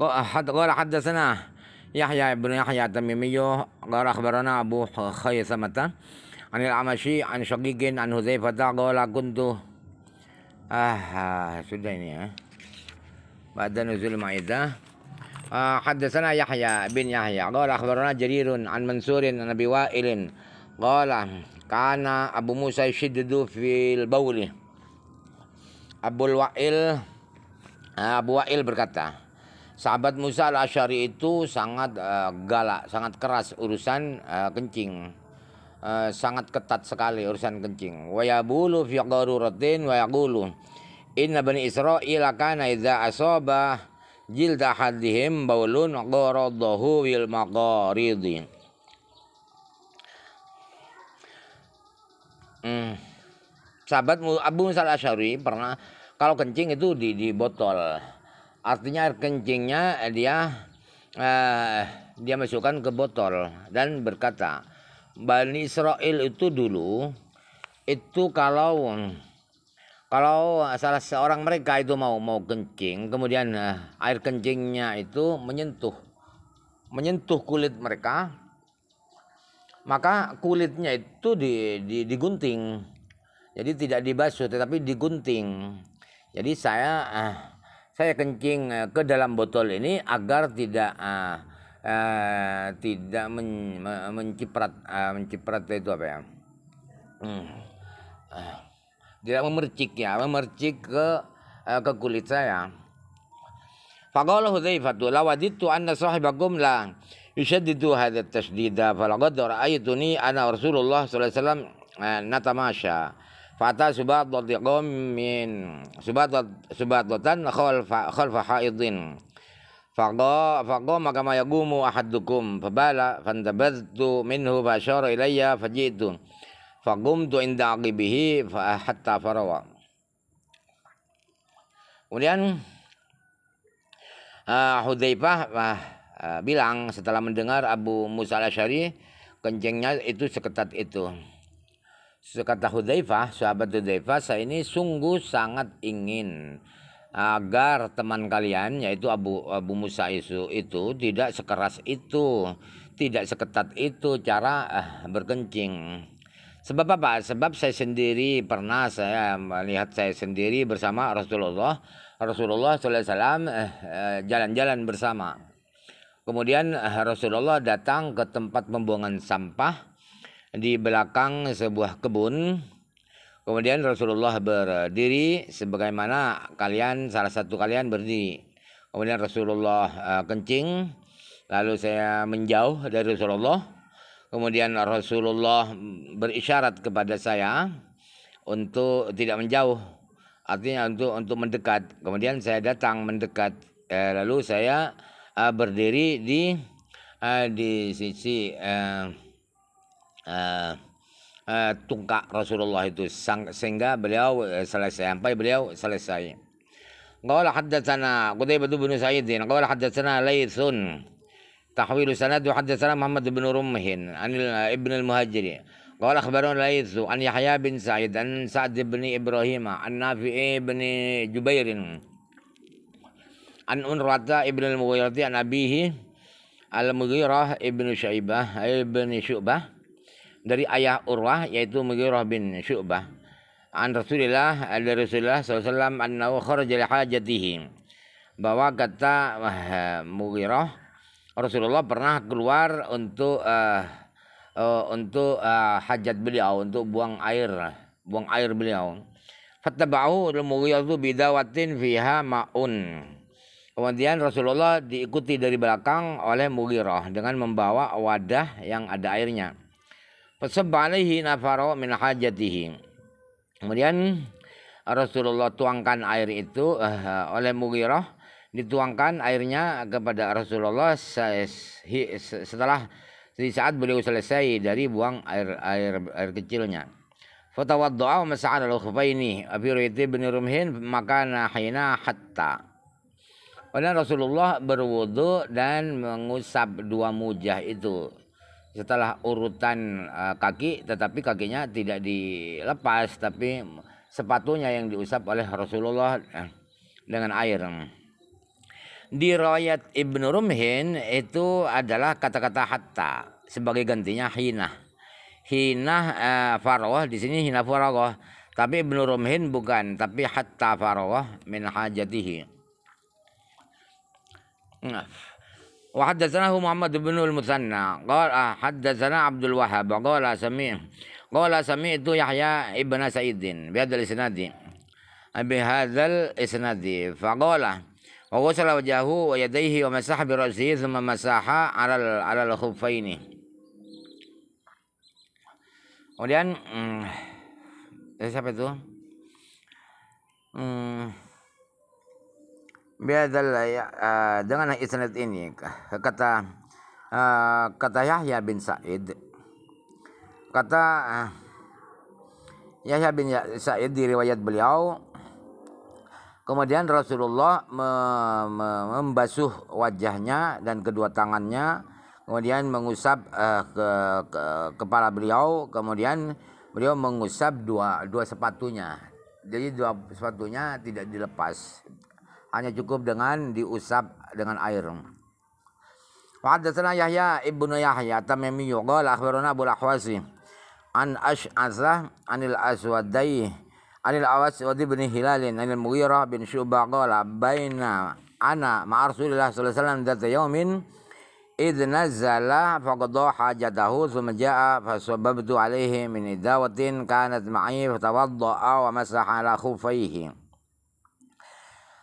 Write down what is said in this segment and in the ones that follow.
قال حدثنا يحيى بن يحيى التميمي قال أخبرنا أبو خيثمة عن العمشي عن شقيق عن حذيفة قال كنت آه sudah ini ya بعد نزول المائدة آه حدثنا يحيى بن يحيى قال أخبرنا جرير عن منصور عن أبي وائل قال كان أبو موسى يشدد في البول أبو الوائل Abu Wa'il berkata, sahabat Musa al ashari itu sangat uh, galak, sangat keras urusan uh, kencing. Uh, sangat ketat sekali urusan kencing. Wa yabulu fi daruratin wa yaqulu inna bani Israil kana idza asaba jilda hadhim baulun qaradahu wil maqarid. Hmm. Sahabat Abu Musa al-Asyari pernah kalau kencing itu di di botol artinya air kencingnya eh, dia eh, dia masukkan ke botol dan berkata Bani Israel itu dulu itu kalau kalau salah seorang mereka itu mau mau kencing kemudian eh, air kencingnya itu menyentuh menyentuh kulit mereka maka kulitnya itu di, di, digunting jadi tidak dibasuh tetapi digunting jadi saya eh, saya kencing eh, ke dalam botol ini agar tidak uh, uh, tidak men, menciprat uh, menciprat itu apa ya hmm. uh, tidak memercik ya memercik ke uh, ke kulit saya فقال حذيفة Fata subat dotiqom min subat subat dotan khol fa haidin. Faqa faqa maka ma yagumu ahadukum fabala fandabatu minhu fa asyara ilayya fajitu. tu inda akibihi fa hatta farawa. Kemudian uh, Hudzaifah uh, bilang setelah mendengar Abu Musa al syari kencingnya itu seketat itu. Kata Hudzaifah, sahabat Hudzaifah, saya ini sungguh sangat ingin agar teman kalian yaitu Abu Abu Musa itu, itu tidak sekeras itu, tidak seketat itu cara eh, berkencing. Sebab apa? Sebab saya sendiri pernah saya melihat saya sendiri bersama Rasulullah, Rasulullah SAW eh, eh, jalan-jalan bersama. Kemudian eh, Rasulullah datang ke tempat pembuangan sampah di belakang sebuah kebun. Kemudian Rasulullah berdiri sebagaimana kalian salah satu kalian berdiri. Kemudian Rasulullah uh, kencing, lalu saya menjauh dari Rasulullah. Kemudian Rasulullah berisyarat kepada saya untuk tidak menjauh, artinya untuk untuk mendekat. Kemudian saya datang mendekat, eh, lalu saya uh, berdiri di uh, di sisi uh, uh, uh, tungkak Rasulullah itu sehingga beliau eh, selesai sampai beliau selesai. Qala haddatsana Qudaybah bin Sa'idin qala haddatsana Laitsun tahwilu sanad wa haddatsana Muhammad bin Rumhin an Ibn al-Muhajiri قال أخبرنا ليث عن يحيى بن سعيد عن سعد بن إبراهيم عن نافع بن جبير ibn أنرة ابن المغيرة عن أبيه المغيرة ابن شعبة ابن شعبة dari ayah Urwah yaitu Mughirah bin Syu'bah an Rasulillah dari Rasulullah Wasallam annahu kharaja li hajatihi bahwa kata uh, Mughirah Rasulullah pernah keluar untuk uh, uh, untuk uh, hajat beliau untuk buang air buang air beliau fattaba'u al-Mughirah bidawatin fiha ma'un Kemudian Rasulullah diikuti dari belakang oleh Mughirah dengan membawa wadah yang ada airnya. Fasabba nafaro min hajatihi. Kemudian Rasulullah tuangkan air itu uh, oleh Mughirah dituangkan airnya kepada Rasulullah setelah di saat beliau selesai dari buang air air air kecilnya. Fatawaddu'a wa mas'al al khufaini Abi Ruwaiti bin Rumhin maka nahina hatta. Oleh Rasulullah berwudu dan mengusap dua mujah itu setelah urutan uh, kaki tetapi kakinya tidak dilepas tapi sepatunya yang diusap oleh Rasulullah eh, dengan air. Di riwayat Ibnu Rumhin itu adalah kata-kata hatta sebagai gantinya hina. Hina uh, eh, faroh di sini hina faroh. Tapi Ibnu Rumhin bukan, tapi hatta faroh min hajatihi. Nah, وحدثناه محمد بن المثنى قال آه، حدثنا عبد الوهاب قال سمعت قال سمعت يحيى ابن سعيد بهذا الاسناد بهذا الاسناد فقال وغسل وجهه ويديه ومسح برأسه ثم مسح على على الخفين ولان ايش هذا biadal uh, dengan internet ini kata uh, kata Yahya bin Sa'id kata uh, Yahya bin Sa'id di riwayat beliau kemudian Rasulullah me membasuh wajahnya dan kedua tangannya kemudian mengusap uh, ke, ke kepala beliau kemudian beliau mengusap dua dua sepatunya jadi dua sepatunya tidak dilepas hanya cukup dengan diusap dengan air. Wa haddatsana Yahya ibnu Yahya Tamimi qala akhbarana Abu Al-Ahwasi an Ash'athah anil Aswadai anil Awas wa ibn hilalin anil Mughirah bin Syu'bah qala baina ana ma'a sallallahu alaihi wasallam dzata yaumin إذ نزل فقضى حاجته ثم جاء فسببت عليه من إداوة كانت معي wa masaha ala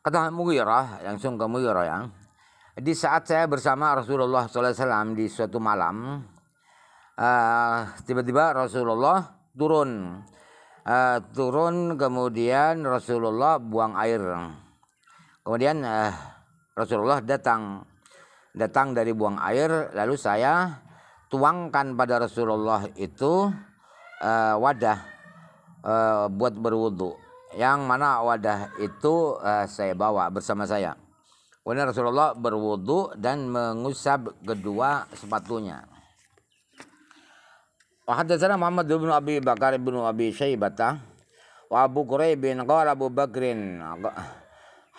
Kata ya, Mughirah, langsung ke Mughirah ya, ya. Di saat saya bersama Rasulullah SAW di suatu malam, eh, tiba-tiba uh, Rasulullah turun. Uh, turun kemudian Rasulullah buang air. Kemudian uh, Rasulullah datang. Datang dari buang air, lalu saya tuangkan pada Rasulullah itu uh, wadah uh, buat berwudhu yang mana wadah itu uh, saya bawa bersama saya. Kemudian Rasulullah berwudu dan mengusap kedua sepatunya. Wahdatsana Muhammad bin Abi Bakar bin Abi Syaibata wa Abu Qurayb bin qala Abu Bakrin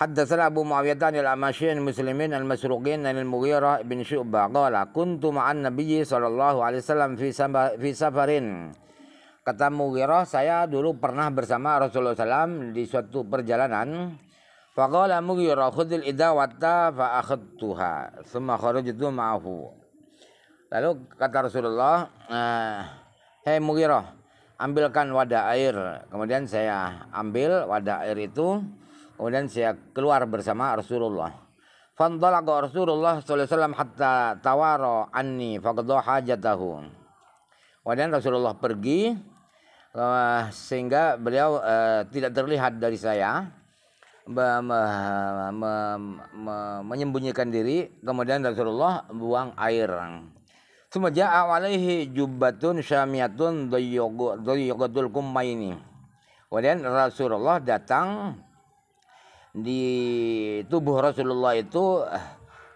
حدثنا أبو معاوية عن الأماشي المسلمين المسروقين عن al بن شعبة قال كنت مع النبي صلى الله عليه وسلم في سفر kata Mughirah saya dulu pernah bersama Rasulullah SAW di suatu perjalanan Faqala Mughirah khudil idawata fa akhadtuha summa kharajtu ma'ahu Lalu kata Rasulullah eh, Hei Mughirah ambilkan wadah air kemudian saya ambil wadah air itu kemudian saya keluar bersama Rasulullah Fandalaqa Rasulullah SAW hatta tawaro anni faqadu hajatahu. Kemudian Rasulullah pergi uh, sehingga beliau uh, tidak terlihat dari saya me, eh, me, me, me, menyembunyikan diri kemudian Rasulullah buang air Semenjak syamiatun jubatun syamiyatun kumai ini. Kemudian Rasulullah datang di tubuh Rasulullah itu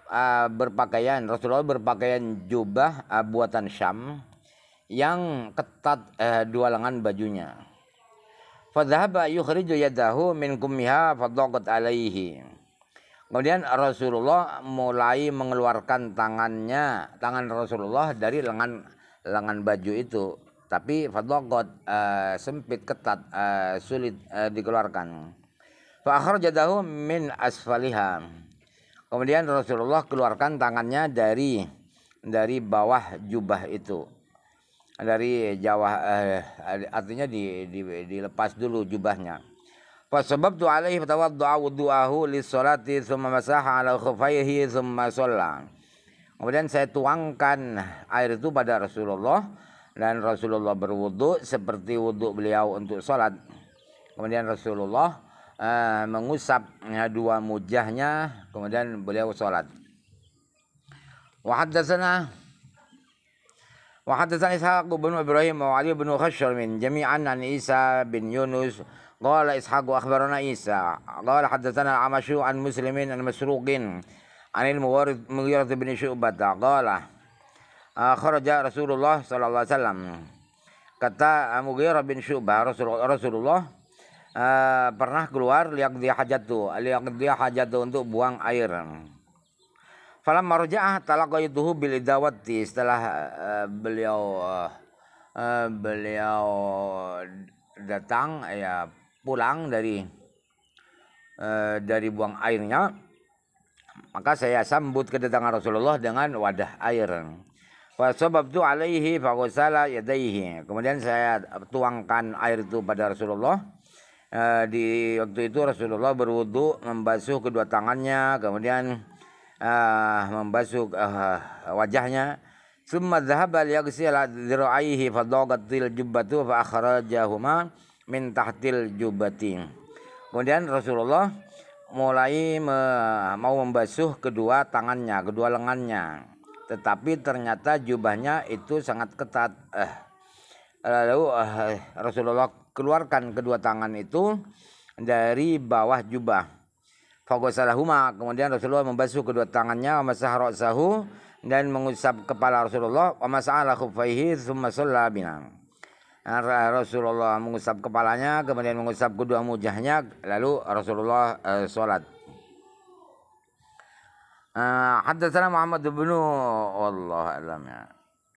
uh, berpakaian Rasulullah berpakaian jubah uh, buatan Syam yang ketat eh, dua lengan bajunya. Fadhaba yukhriju yadahu min kumiha fadhaqat alaihi. Kemudian Rasulullah mulai mengeluarkan tangannya, tangan Rasulullah dari lengan lengan baju itu, tapi fadhaqat eh, sempit ketat eh, sulit eh, dikeluarkan. Fa akhrajadahu min asfaliha. Kemudian Rasulullah keluarkan tangannya dari dari bawah jubah itu dari Jawa eh, artinya di, di, dilepas dulu jubahnya. Fasabab tu alaihi tawaddu'a wudu'ahu li sholati tsumma masaha ala khufayhi tsumma shalla. Kemudian saya tuangkan air itu pada Rasulullah dan Rasulullah berwudu seperti wudu beliau untuk salat. Kemudian Rasulullah eh, mengusap eh, dua mujahnya kemudian beliau salat. Wa haddatsana وحدثنا إسحاق بن إبراهيم وعلي بن خشر من جميعا عن عيسى بن يونس قال إسحاق أخبرنا عيسى قال حدثنا العمش عن مسلم عن مسروق عن المغيرة بن شعبة قال خرج رسول الله صلى الله عليه wasallam kata Mughirah bin Syu'bah رسول Rasulullah uh, pernah keluar lihat dia hajat tuh lihat dia hajat tuh untuk buang air Falam marja'ah talaqaituhu bil idawati setelah uh, beliau uh, beliau datang ya pulang dari uh, dari buang airnya maka saya sambut kedatangan Rasulullah dengan wadah air. Fasababtu alaihi faghsala yadayhi. Kemudian saya tuangkan air itu pada Rasulullah. di waktu itu Rasulullah berwudu, membasuh kedua tangannya, kemudian uh, ah, membasuh ah, uh, wajahnya thumma dhahaba liyaghsil dhira'aihi fadagatil jubbatu fa akhrajahuma min tahtil jubbati kemudian Rasulullah mulai me, mau membasuh kedua tangannya kedua lengannya tetapi ternyata jubahnya itu sangat ketat uh, lalu uh, Rasulullah keluarkan kedua tangan itu dari bawah jubah Fagosalahuma kemudian Rasulullah membasuh kedua tangannya masah sahu dan mengusap kepala Rasulullah wa mas'ala khuffaihi tsumma shalla bina. Eh, Rasulullah mengusap kepalanya kemudian mengusap kedua mujahnya lalu Rasulullah uh, sholat. Uh, eh, حدثنا Muhammad bin Allah alamnya.